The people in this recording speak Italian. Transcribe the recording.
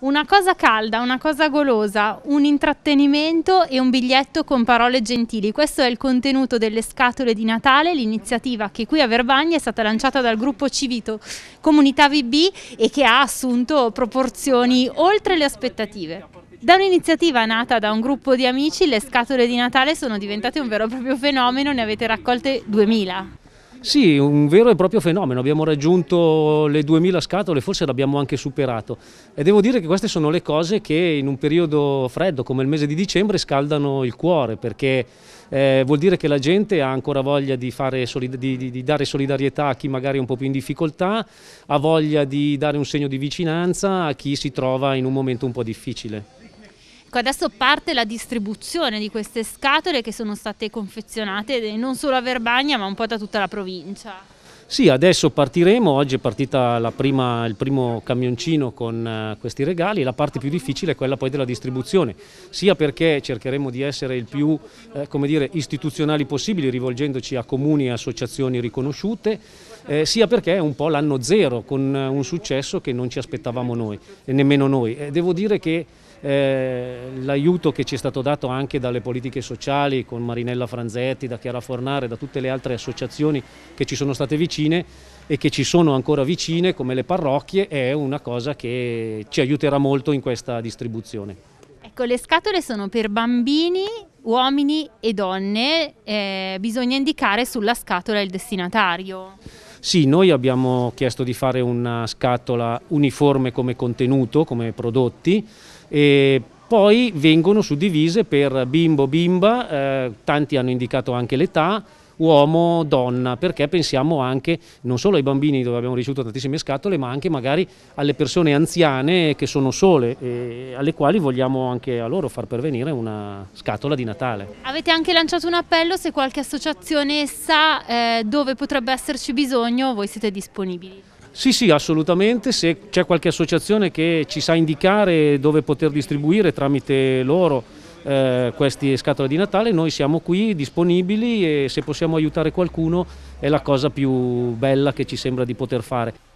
Una cosa calda, una cosa golosa, un intrattenimento e un biglietto con parole gentili. Questo è il contenuto delle scatole di Natale, l'iniziativa che qui a Verbagna è stata lanciata dal gruppo Civito Comunità VB e che ha assunto proporzioni oltre le aspettative. Da un'iniziativa nata da un gruppo di amici, le scatole di Natale sono diventate un vero e proprio fenomeno, ne avete raccolte 2000. Sì, un vero e proprio fenomeno, abbiamo raggiunto le 2000 scatole, forse l'abbiamo anche superato e devo dire che queste sono le cose che in un periodo freddo come il mese di dicembre scaldano il cuore perché eh, vuol dire che la gente ha ancora voglia di, di, di, di, dare solidarietà a chi magari è un po' più in difficoltà, ha voglia di dare un segno di vicinanza a chi si trova in un momento un po' difficile. Ecco, adesso parte la distribuzione di queste scatole che sono state confezionate eh, non solo a Verbagna ma un po' da tutta la provincia. Sì, adesso partiremo, oggi è partita prima, il primo camioncino con eh, questi regali, la parte più difficile è quella poi della distribuzione, sia perché cercheremo di essere il più eh, dire, istituzionali possibili rivolgendoci a comuni e associazioni riconosciute, eh, sia perché è un po' l'anno zero con eh, un successo che non ci aspettavamo noi e nemmeno noi. Eh, devo dire che eh, l'aiuto che ci è stato dato anche dalle politiche sociali con Marinella Franzetti, da Chiara Fornare, da tutte le altre associazioni che ci sono state vicine e che ci sono ancora vicine come le parrocchie è una cosa che ci aiuterà molto in questa distribuzione. Ecco, le scatole sono per bambini, uomini e donne, eh, bisogna indicare sulla scatola il destinatario. Sì, noi abbiamo chiesto di fare una scatola uniforme come contenuto, come prodotti e poi vengono suddivise per bimbo, bimba, eh, tanti hanno indicato anche l'età, uomo-donna, perché pensiamo anche non solo ai bambini dove abbiamo ricevuto tantissime scatole, ma anche magari alle persone anziane che sono sole e alle quali vogliamo anche a loro far pervenire una scatola di Natale. Avete anche lanciato un appello se qualche associazione sa eh, dove potrebbe esserci bisogno, voi siete disponibili. Sì, sì, assolutamente, se c'è qualche associazione che ci sa indicare dove poter distribuire tramite loro eh, queste scatole di Natale, noi siamo qui disponibili e se possiamo aiutare qualcuno è la cosa più bella che ci sembra di poter fare.